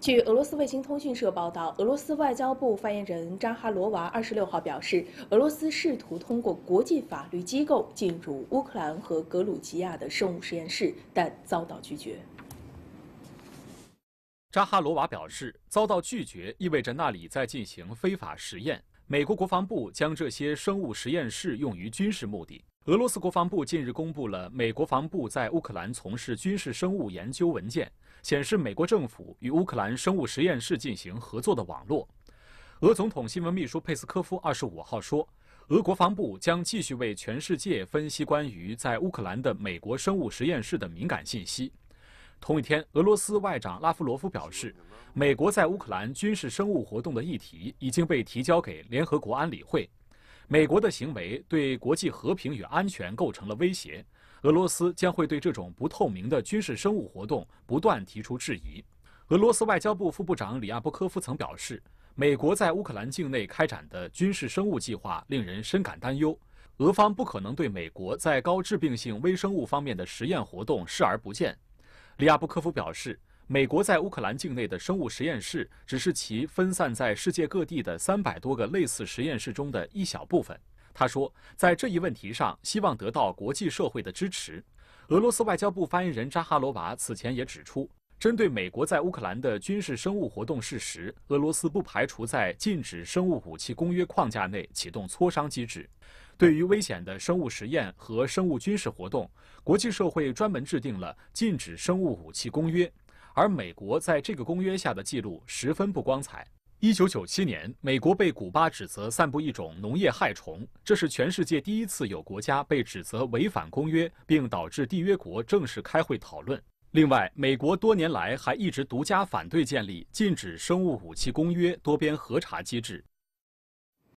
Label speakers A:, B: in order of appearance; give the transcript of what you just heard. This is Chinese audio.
A: 据俄罗斯卫星通讯社报道，俄罗斯外交部发言人扎哈罗娃二十六号表示，俄罗斯试图通过国际法律机构进入乌克兰和格鲁吉亚的生物实验室，但遭到拒绝。
B: 扎哈罗娃表示，遭到拒绝意味着那里在进行非法实验。美国国防部将这些生物实验室用于军事目的。俄罗斯国防部近日公布了美国国防部在乌克兰从事军事生物研究文件，显示美国政府与乌克兰生物实验室进行合作的网络。俄总统新闻秘书佩斯科夫二十五号说，俄国防部将继续为全世界分析关于在乌克兰的美国生物实验室的敏感信息。同一天，俄罗斯外长拉夫罗夫表示，美国在乌克兰军事生物活动的议题已经被提交给联合国安理会。美国的行为对国际和平与安全构成了威胁。俄罗斯将会对这种不透明的军事生物活动不断提出质疑。俄罗斯外交部副部长里亚布科夫曾表示，美国在乌克兰境内开展的军事生物计划令人深感担忧。俄方不可能对美国在高致病性微生物方面的实验活动视而不见。里亚布科夫表示，美国在乌克兰境内的生物实验室只是其分散在世界各地的三百多个类似实验室中的一小部分。他说，在这一问题上，希望得到国际社会的支持。俄罗斯外交部发言人扎哈罗娃此前也指出，针对美国在乌克兰的军事生物活动事实，俄罗斯不排除在禁止生物武器公约框架内启动磋商机制。对于危险的生物实验和生物军事活动，国际社会专门制定了《禁止生物武器公约》，而美国在这个公约下的记录十分不光彩。1997年，美国被古巴指责散布一种农业害虫，这是全世界第一次有国家被指责违反公约，并导致缔约国正式开会讨论。另外，美国多年来还一直独家反对建立《禁止生物武器公约》多边核查机制。